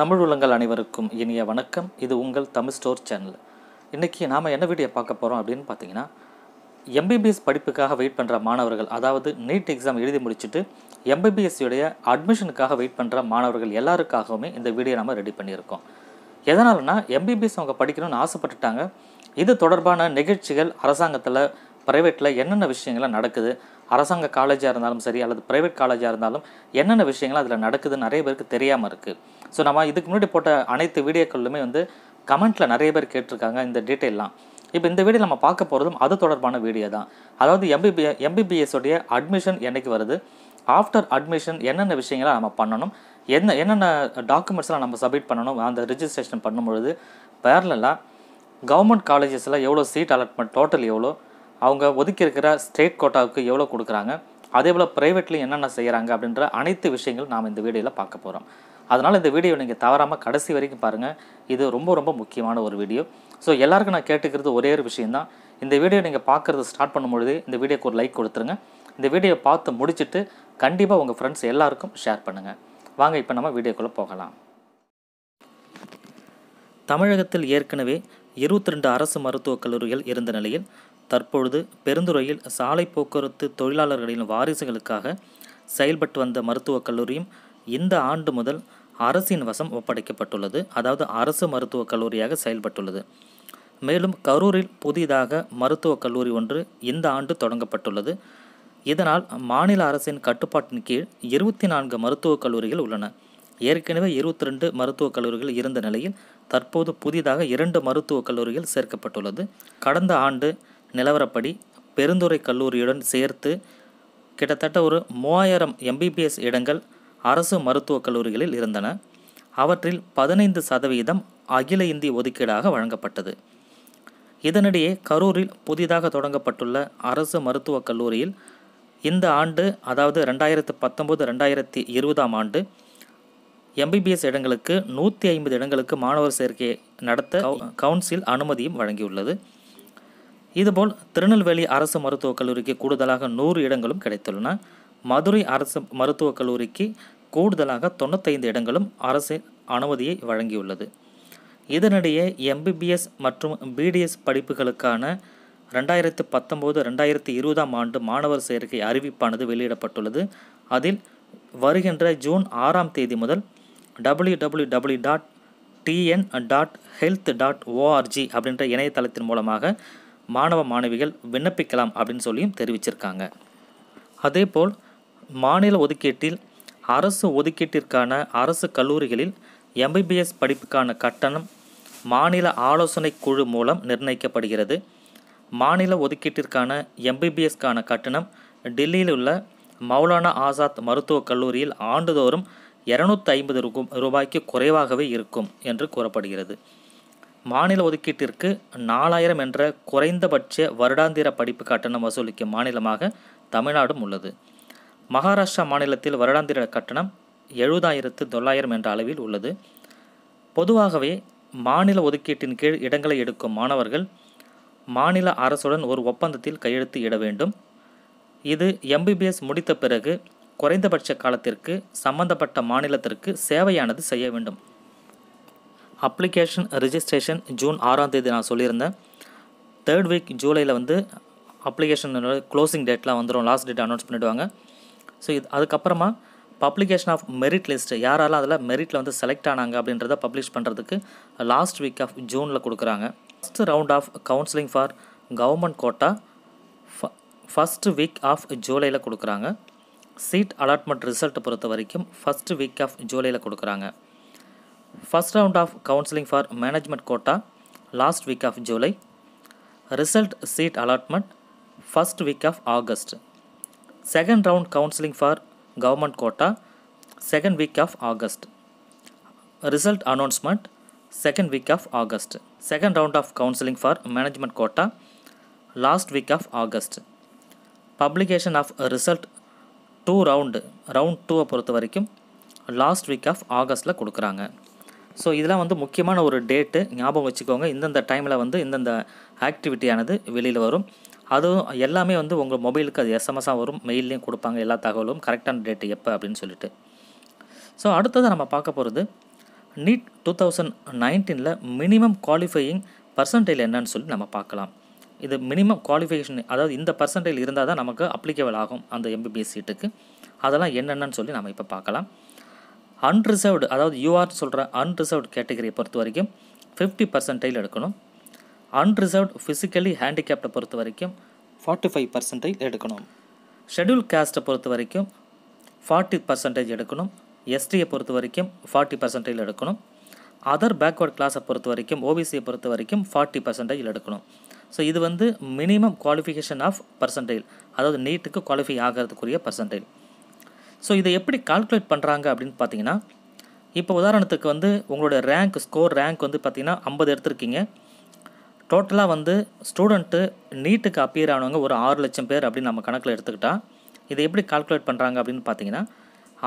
தமிழ் உள்ளங்கள் அனைவருக்கும் இனிய வணக்கம் இது உங்கள் தமிழ் ஸ்டோர் சேனல் இன்றைக்கி நாம் என்ன வீடியோ பார்க்க போகிறோம் அப்படின்னு பார்த்தீங்கன்னா எம்பிபிஎஸ் படிப்புக்காக வெயிட் பண்ணுற மாணவர்கள் அதாவது நீட் எக்ஸாம் எழுதி முடிச்சுட்டு எம்பிபிஎஸ்சியுடைய அட்மிஷனுக்காக வெயிட் பண்ணுற மாணவர்கள் எல்லாருக்காகவுமே இந்த வீடியோ நம்ம ரெடி பண்ணியிருக்கோம் எதனால்னா எம்பிபிஎஸ் அவங்க படிக்கணும்னு ஆசைப்பட்டுட்டாங்க இது தொடர்பான நிகழ்ச்சிகள் அரசாங்கத்தில் ப்ரைவேட்டில் என்னென்ன விஷயங்கள்லாம் நடக்குது அரசாங்க காலேஜாக இருந்தாலும் சரி அல்லது ப்ரைவேட் காலேஜாக இருந்தாலும் என்னென்ன விஷயங்கள் அதில் நடக்குதுன்னு நிறைய பேருக்கு தெரியாமல் இருக்குது ஸோ நம்ம இதுக்கு முன்னாடி போட்ட அனைத்து வீடியோக்களுமே வந்து கமெண்ட்டில் நிறைய பேர் கேட்டிருக்காங்க இந்த டீட்டெயிலாம் இப்போ இந்த வீடியோ நம்ம பார்க்க போகிறதும் அது தொடர்பான வீடியோ தான் அதாவது எம்பிபி எம்பிபிஎஸோடைய அட்மிஷன் என்றைக்கு வருது ஆஃப்டர் அட்மிஷன் என்னென்ன விஷயங்களை நம்ம பண்ணணும் என்ன என்னென்ன டாக்குமெண்ட்ஸ்லாம் நம்ம சப்மிட் பண்ணணும் அந்த ரிஜிஸ்ட்ரேஷன் பண்ணும்பொழுது பேரலாக கவர்மெண்ட் காலேஜஸில் எவ்வளோ சீட் அலாட்மெண்ட் டோட்டல் எவ்வளோ அவங்க ஒதுக்கி இருக்கிற ஸ்டேட் கோட்டாவுக்கு எவ்வளோ கொடுக்குறாங்க அதே போல் ப்ரைவேட்லேயும் என்னென்ன செய்கிறாங்க அப்படின்ற அனைத்து விஷயங்களும் நாம் இந்த வீடியோவில் பார்க்க போகிறோம் அதனால் இந்த வீடியோ நீங்கள் தவறாமல் கடைசி வரைக்கும் பாருங்கள் இது ரொம்ப ரொம்ப முக்கியமான ஒரு வீடியோ ஸோ எல்லாருக்கும் நான் கேட்டுக்கிறது ஒரே ஒரு விஷயந்தான் இந்த வீடியோ நீங்கள் பார்க்குறது ஸ்டார்ட் பண்ணும்பொழுது இந்த வீடியோக்கு ஒரு லைக் கொடுத்துருங்க இந்த வீடியோ பார்த்து முடிச்சுட்டு கண்டிப்பாக உங்கள் ஃப்ரெண்ட்ஸ் எல்லாருக்கும் ஷேர் பண்ணுங்கள் வாங்க இப்போ நம்ம வீடியோக்குள்ளே போகலாம் தமிழகத்தில் ஏற்கனவே இருபத்தி ரெண்டு அரசு மருத்துவக் கல்லூரிகள் இருந்த நிலையில் தற்பொழுது பெருந்துறையில் சாலை போக்குவரத்து தொழிலாளர்களின் வாரிசுகளுக்காக செயல்பட்டு வந்த மருத்துவக் கல்லூரியும் இந்த ஆண்டு முதல் அரசின் வசம் ஒப்படைக்கப்பட்டுள்ளது அதாவது அரசு மருத்துவக் கல்லூரியாக செயல்பட்டுள்ளது மேலும் கரூரில் புதிதாக மருத்துவக் கல்லூரி ஒன்று இந்த ஆண்டு தொடங்கப்பட்டுள்ளது இதனால் மாநில அரசின் கட்டுப்பாட்டின் கீழ் இருபத்தி நான்கு மருத்துவக் கல்லூரிகள் உள்ளன ஏற்கனவே இருபத்தி ரெண்டு மருத்துவக் கல்லூரிகள் இருந்த நிலையில் தற்போது புதிதாக இரண்டு மருத்துவக் கல்லூரிகள் சேர்க்கப்பட்டுள்ளது கடந்த ஆண்டு நிலவரப்படி பெருந்துறை கல்லூரியுடன் சேர்த்து கிட்டத்தட்ட ஒரு மூவாயிரம் எம்பிபிஎஸ் இடங்கள் அரசு மருத்துவக் கல்லூரிகளில் இருந்தன அவற்றில் பதினைந்து சதவீதம் அகில இந்திய ஒதுக்கீடாக வழங்கப்பட்டது இதனிடையே கரூரில் புதிதாக தொடங்கப்பட்டுள்ள அரசு மருத்துவக் கல்லூரியில் இந்த ஆண்டு அதாவது ரெண்டாயிரத்து பத்தொம்போது ரெண்டாயிரத்தி இருபதாம் ஆண்டு எம்பிபிஎஸ் இடங்களுக்கு நூற்றி ஐம்பது இடங்களுக்கு மாணவர் சேர்க்கையை நடத்த கவுன்சில் அனுமதியும் வழங்கியுள்ளது இதுபோல் திருநெல்வேலி அரசு மருத்துவக் கல்லூரிக்கு கூடுதலாக நூறு இடங்களும் கிடைத்துள்ளன மதுரை அரசு மருத்துவக் கல்லூரிக்கு கூடுதலாக தொண்ணூத்தைந்து இடங்களும் அரசு அனுமதியை வழங்கியுள்ளது இதனிடையே எம்பிபிஎஸ் மற்றும் பிடிஎஸ் படிப்புகளுக்கான ரெண்டாயிரத்து பத்தொம்போது ரெண்டாயிரத்தி இருபதாம் ஆண்டு மாணவர் சேர்க்கை அறிவிப்பானது வெளியிடப்பட்டுள்ளது அதில் வருகின்ற ஜூன் ஆறாம் தேதி முதல் W W dot TN dot health dot ORG அப்படின்ற இணையதளத்தின் மூலமாக மாணவ மாணவிகள் விண்ணப்பிக்கலாம் அப்படின்னு சொல்லியும் தெரிவிச்சிருக்காங்க அதேபோல் மாநில ஒதுக்கீட்டில் அரசு ஒதுக்கீட்டிற்கான அரசு கல்லூரிகளில் எம்பிபிஎஸ் படிப்புக்கான கட்டணம் மாநில ஆலோசனை குழு மூலம் நிர்ணயிக்கப்படுகிறது மாநில ஒதுக்கீட்டிற்கான எம்பிபிஎஸ்க்கான கட்டணம் டெல்லியில் உள்ள மௌலானா ஆசாத் மருத்துவக் கல்லூரியில் ஆண்டுதோறும் இரநூத்தி ஐம்பது ரூபாய்க்கு குறைவாகவே இருக்கும் என்று கூறப்படுகிறது மாநில ஒதுக்கீட்டிற்கு நாலாயிரம் என்ற குறைந்தபட்ச வருடாந்திர படிப்பு கட்டணம் வசூலிக்கும் மாநிலமாக தமிழ்நாடும் உள்ளது மகாராஷ்டிரா மாநிலத்தில் வருடாந்திர கட்டணம் எழுபதாயிரத்து தொள்ளாயிரம் என்ற அளவில் உள்ளது பொதுவாகவே மாநில ஒதுக்கீட்டின் கீழ் இடங்களை எடுக்கும் மாணவர்கள் மாநில அரசுடன் ஒரு ஒப்பந்தத்தில் கையெழுத்து இட வேண்டும் இது எம்பிபிஎஸ் முடித்த பிறகு குறைந்தபட்ச காலத்திற்கு சம்பந்தப்பட்ட மாநிலத்திற்கு சேவையானது செய்ய வேண்டும் அப்ளிகேஷன் ரிஜிஸ்ட்ரேஷன் ஜூன் ஆறாம் தேதி நான் சொல்லியிருந்தேன் தேர்ட் வீக் ஜூலையில் வந்து அப்ளிகேஷன் க்ளோசிங் டேட்லாம் வந்துடும் லாஸ்ட் டேட் அனௌன்ஸ் பண்ணிவிடுவாங்க ஸோ இது அதுக்கப்புறமா பப்ளிகேஷன் ஆஃப் மெரிட் லிஸ்ட்டு யாரால அதில் மெரிட்டில் வந்து செலக்ட் ஆனாங்க அப்படின்றத பப்ளிஷ் பண்ணுறதுக்கு லாஸ்ட் வீக் ஆஃப் ஜூனில் கொடுக்குறாங்க first round of counselling for government quota ஃப ஃபஸ்ட் வீக் ஆஃப் ஜூலையில் கொடுக்குறாங்க சீட் அலாட்மெண்ட் ரிசல்ட்டை பொறுத்த வரைக்கும் ஃபஸ்ட் வீக் ஆஃப் ஜூலையில் கொடுக்குறாங்க first round of counselling for management quota last week of July result seat allotment first week of August second round counselling for government quota second week of August result announcement second week of August second round of counselling for management quota last week of August publication of result two round round டூவை பொறுத்த வரைக்கும் last week of ஆகஸ்ட்டில் கொடுக்குறாங்க so இதெல்லாம் வந்து முக்கியமான ஒரு date ஞாபகம் வச்சுக்கோங்க இந்தந்த டைமில் வந்து இந்தந்த ஆக்டிவிட்டியானது வெளியில் வரும் அதுவும் எல்லாமே வந்து உங்கள் மொபைலுக்கு அது எஸ்எம்எஸ்ஸாக வரும் மெயிலையும் கொடுப்பாங்க எல்லா தகவலும் கரெக்டான டேட் எப்போ அப்படின்னு சொல்லிட்டு ஸோ அடுத்தது நம்ம பார்க்க போகிறது நீட் டூ தௌசண்ட் நைன்டீனில் மினிமம் குவாலிஃபையிங் பர்சன்டேஜ் என்னன்னு சொல்லி நம்ம பார்க்கலாம் இது மினிமம் குவாலிஃபிகேஷன் அதாவது இந்த பர்சன்டேஜ் இருந்தால் தான் நமக்கு அப்ளிகபிள் ஆகும் அந்த எம்பிபிஎஸ் சீட்டுக்கு அதெல்லாம் என்னென்னு சொல்லி நம்ம இப்போ பார்க்கலாம் அன்ரிசர்வ்டு அதாவது யூஆர் சொல்கிற அன்ரிசர்வ்டு கேட்டகரியை பொறுத்த வரைக்கும் ஃபிஃப்டி பர்சன்டேஜ் எடுக்கணும் அன்ரிசர்வ்ட் ஃபிசிக்கலி ஹேண்டிகேப்டை பொறுத்த வரைக்கும் ஃபார்ட்டி ஃபைவ் பர்சன்டேஜ் எடுக்கணும் ஷெடியூல் காஸ்ட்டை பொறுத்த வரைக்கும் ஃபார்ட்டி பர்சன்டேஜ் எடுக்கணும் எஸ்டியை பொறுத்த வரைக்கும் ஃபார்ட்டி பர்சன்டேஜ் எடுக்கணும் அதர் பேக்வர்ட் கிளாஸை பொறுத்த வரைக்கும் ஓபிசியை பொறுத்த வரைக்கும் ஃபார்ட்டி பர்சன்டேஜ் எடுக்கணும் ஸோ இது வந்து மினிமம் குவாலிஃபிகேஷன் ஆஃப் பர்சன்டேஜ் அதாவது நீட்டுக்கு குவாலிஃபை ஆகிறதுக்குரிய பர்சன்டேஜ் ஸோ இதை எப்படி கால்குலேட் பண்ணுறாங்க அப்படின்னு பார்த்தீங்கன்னா இப்போ உதாரணத்துக்கு வந்து உங்களோட ரேங்க் ஸ்கோர் ரேங்க் வந்து பார்த்திங்கன்னா ஐம்பது எடுத்திருக்கீங்க டோட்டலாக வந்து ஸ்டூடெண்ட்டு நீட்டுக்கு அப்பியர் ஆனவங்க ஒரு ஆறு லட்சம் பேர் அப்படின்னு நம்ம கணக்கில் எடுத்துக்கிட்டால் இதை எப்படி கால்குலேட் பண்ணுறாங்க அப்படின்னு பார்த்தீங்கன்னா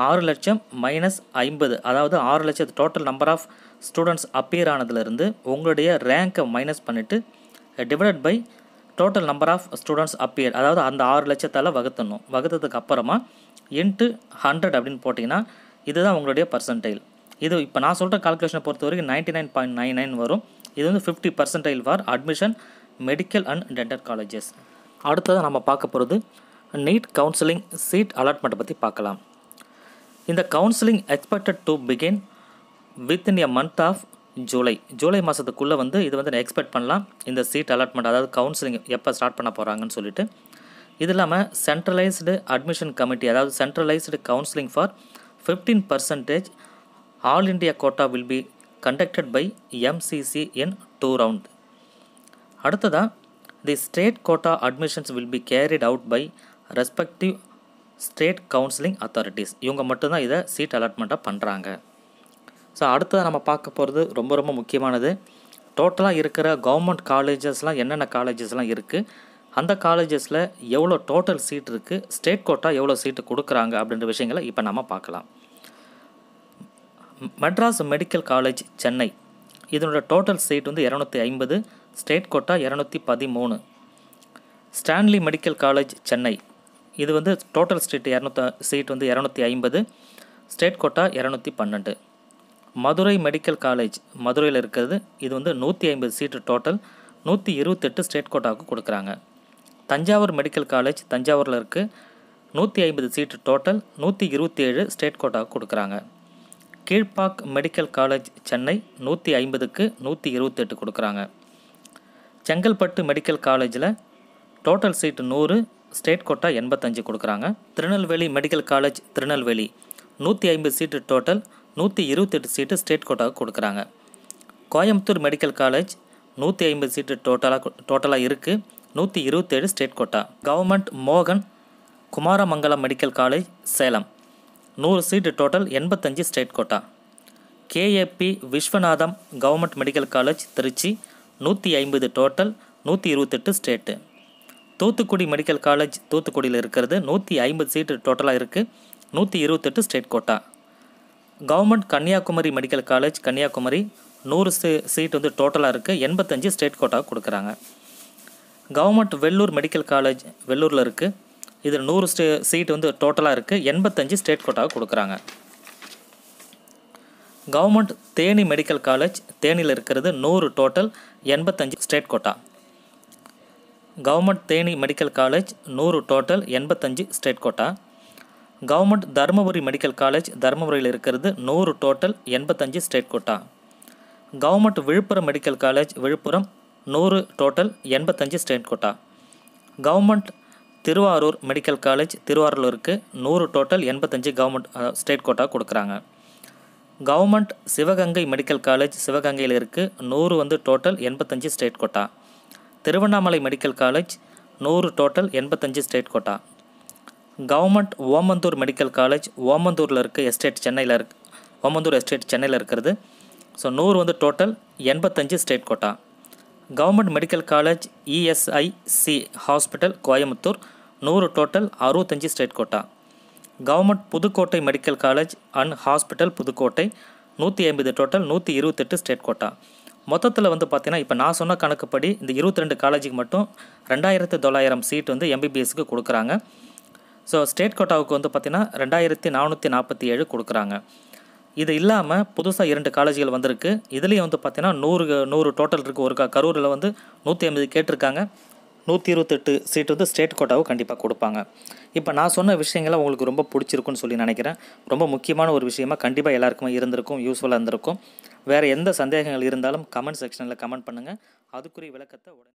ஆறு லட்சம் மைனஸ் ஐம்பது அதாவது ஆறு லட்சத்து total number of students appear ஆனதுலேருந்து உங்களுடைய ரேங்க்கை மைனஸ் பண்ணிவிட்டு divided by total number of students appear அதாவது அந்த ஆறு லட்சத்தால் வகுத்தணும் வகுத்ததுக்கு அப்புறமா இன்ட்டு ஹண்ட்ரட் அப்படின்னு போட்டிங்கன்னா இதுதான் உங்களுடைய பர்சன்டைல் இது இப்போ நான் சொல்கிற கால்குலேஷனை பொறுத்த வரைக்கும் ninety nine point nine nine வரும் இது வந்து fifty percentile for admission medical and dental colleges அடுத்தது நம்ம பார்க்க போகிறது நீட் கவுன்சிலிங் சீட் அலாட்மெண்ட்டை பற்றி பார்க்கலாம் இந்த counselling expected to begin within a month of July July மாதத்துக்குள்ளே வந்து இது வந்து எக்ஸ்பெக்ட் பண்ணலாம் இந்த சீட் அலாட்மெண்ட் அதாவது கவுன்சிலிங் எப்போ ஸ்டார்ட் பண்ண போகிறாங்கன்னு சொல்லிட்டு இது இல்லாமல் சென்ட்ரலைஸ்டு அட்மிஷன் கமிட்டி அதாவது centralised counselling for fifteen percentage all India quota will be conducted by MCC in two round அடுத்ததாக the state quota admissions will be carried out by respective state counselling authorities இவங்க மட்டும்தான் இதை seat அலாட்மெண்ட்டாக பண்ணுறாங்க so அடுத்தது நம்ம பார்க்க போகிறது ரொம்ப ரொம்ப முக்கியமானது டோட்டலாக இருக்கிற கவர்மெண்ட் காலேஜஸ்லாம் என்னென்ன காலேஜஸ்லாம் இருக்குது அந்த காலேஜஸில் எவ்வளோ டோட்டல் சீட் இருக்குது ஸ்டேட் கோட்டா எவ்வளோ சீட்டு கொடுக்குறாங்க அப்படின்ற விஷயங்களை இப்போ நம்ம பார்க்கலாம் மெட்ராஸ் மெடிக்கல் காலேஜ் சென்னை இதனோட டோட்டல் சீட் வந்து இரநூத்தி ஐம்பது ஸ்டேட் கோட்டா இரநூத்தி பதிமூணு ஸ்டான்லி மெடிக்கல் காலேஜ் சென்னை இது வந்து டோட்டல் ஸ்ட்ரீட் இரநூத்த சீட் வந்து இரநூத்தி ஐம்பது ஸ்டேட் கோட்டா இரநூத்தி பன்னெண்டு மதுரை மெடிக்கல் காலேஜ் மதுரையில் இருக்கிறது இது வந்து நூற்றி ஐம்பது சீட்டு டோட்டல் நூற்றி இருபத்தெட்டு ஸ்டேட் கோட்டாவுக்கு கொடுக்குறாங்க தஞ்சாவூர் மெடிக்கல் காலேஜ் தஞ்சாவூரில் இருக்குது நூற்றி ஐம்பது சீட்டு டோட்டல் நூற்றி இருபத்தி ஏழு ஸ்டேட் கோட்டாவுக்கு கொடுக்குறாங்க கீழ்பாக் மெடிக்கல் காலேஜ் சென்னை நூற்றி ஐம்பதுக்கு நூற்றி இருபத்தெட்டு கொடுக்குறாங்க செங்கல்பட்டு மெடிக்கல் காலேஜில் டோட்டல் சீட்டு நூறு ஸ்டேட் கோட்டா எண்பத்தஞ்சு கொடுக்குறாங்க திருநெல்வேலி மெடிக்கல் காலேஜ் திருநெல்வேலி நூற்றி ஐம்பது சீட்டு டோட்டல் நூற்றி இருபத்தெட்டு சீட்டு ஸ்டேட் கோட்டாவுக்கு கொடுக்குறாங்க கோயம்புத்தூர் மெடிக்கல் காலேஜ் நூற்றி ஐம்பது சீட்டு டோட்டலாக டோட்டலாக இருக்குது நூற்றி இருபத்தேழு ஸ்டேட் கோட்டா கவர்மெண்ட் மோகன் குமாரமங்கலம் மெடிக்கல் காலேஜ் சேலம் நூறு சீட்டு டோட்டல் எண்பத்தஞ்சு state quota KAP Viswanatham government medical college Trichy நூற்றி ஐம்பது டோட்டல் நூற்றி இருபத்தெட்டு ஸ்டேட்டு தூத்துக்குடி மெடிக்கல் காலேஜ் தூத்துக்குடியில் இருக்கிறது நூற்றி ஐம்பது சீட்டு டோட்டலாக இருக்குது நூற்றி இருபத்தெட்டு state quota government Kanyakumari medical college Kanyakumari நூறு சீட்டு வந்து டோட்டலாக இருக்குது எண்பத்தஞ்சு ஸ்டேட் கோட்டாக கொடுக்குறாங்க கவர்மெண்ட் வெள்ளூர் மெடிக்கல் காலேஜ் வெள்ளூரில் இருக்குது இதில் நூறு ஸ்டே சீட் வந்து டோட்டலாக இருக்குது எண்பத்தஞ்சு ஸ்டேட் கோட்டாவை கொடுக்குறாங்க கவர்மெண்ட் தேனி மெடிக்கல் காலேஜ் தேனியில் இருக்கிறது நூறு டோட்டல் எண்பத்தஞ்சு state quota government Theni medical college நூறு டோட்டல் எண்பத்தஞ்சு state quota government Dharmapuri medical college தருமபுரியில் இருக்கிறது நூறு டோட்டல் எண்பத்தஞ்சு state quota government Villupuram medical college Villupuram நூறு டோட்டல் எண்பத்தஞ்சு state quota government Thiruvarur medical college திருவாரூருக்கு நூறு டோட்டல் எண்பத்தஞ்சு கவர்மெண்ட் ஸ்டேட் கோட்டா கொடுக்குறாங்க கவர்மெண்ட் சிவகங்கை மெடிக்கல் காலேஜ் சிவகங்கையில் இருக்குது நூறு வந்து டோட்டல் எண்பத்தஞ்சு state quota Tiruvannamalai medical college நூறு டோட்டல் எண்பத்தஞ்சு state quota government Omandur medical college ஓமந்தூரில் இருக்குது எஸ்டேட் சென்னையில் இருக்கு ஓமந்தூர் எஸ்டேட் சென்னையில் இருக்கிறது ஸோ நூறு வந்து டோட்டல் எண்பத்தஞ்சு state quota government medical college ESIC hospital Coimbatore நூறு டோட்டல் அறுபத்தஞ்சு state quota government Pudukkottai medical college and hospital Pudukkottai நூற்றி ஐம்பது டோட்டல் நூற்றி இருபத்தெட்டு ஸ்டேட் கோட்டா மொத்தத்தில் வந்து பார்த்தீங்கன்னா இப்போ நான் சொன்ன கணக்குப்படி இந்த இருபத்தி ரெண்டு காலேஜுக்கு மட்டும் ரெண்டாயிரத்து தொள்ளாயிரம் சீட் வந்து எம்பிபிஎஸ்க்கு கொடுக்குறாங்க ஸோ ஸ்டேட் கோட்டாவுக்கு வந்து பார்த்திங்கன்னா ரெண்டாயிரத்தி நானூற்றி நாற்பத்தி ஏழு கொடுக்குறாங்க இது இல்லாமல் புதுசாக இரண்டு காலேஜ்கள் வந்திருக்கு இதுலேயும் வந்து பார்த்திங்கன்னா நூறு நூறு டோட்டல் இருக்குது ஒரு கரூரில் வந்து நூற்றி ஐம்பது கேட்டிருக்காங்க நூற்றி இருபத்தெட்டு சீட் வந்து ஸ்டேட் கோட்டாவை கண்டிப்பாக கொடுப்பாங்க இப்போ நான் சொன்ன விஷயங்களை உங்களுக்கு ரொம்ப பிடிச்சிருக்குன்னு சொல்லி நினைக்கிறேன் ரொம்ப முக்கியமான ஒரு விஷயமா கண்டிப்பாக எல்லாருக்குமே இருந்திருக்கும் யூஸ்ஃபுல்லாக இருந்திருக்கும் வேறு எந்த சந்தேகங்கள் இருந்தாலும் கமெண்ட் செக்ஷனில் கமெண்ட் பண்ணுங்கள் அதுக்குரிய விளக்கத்தை உடனே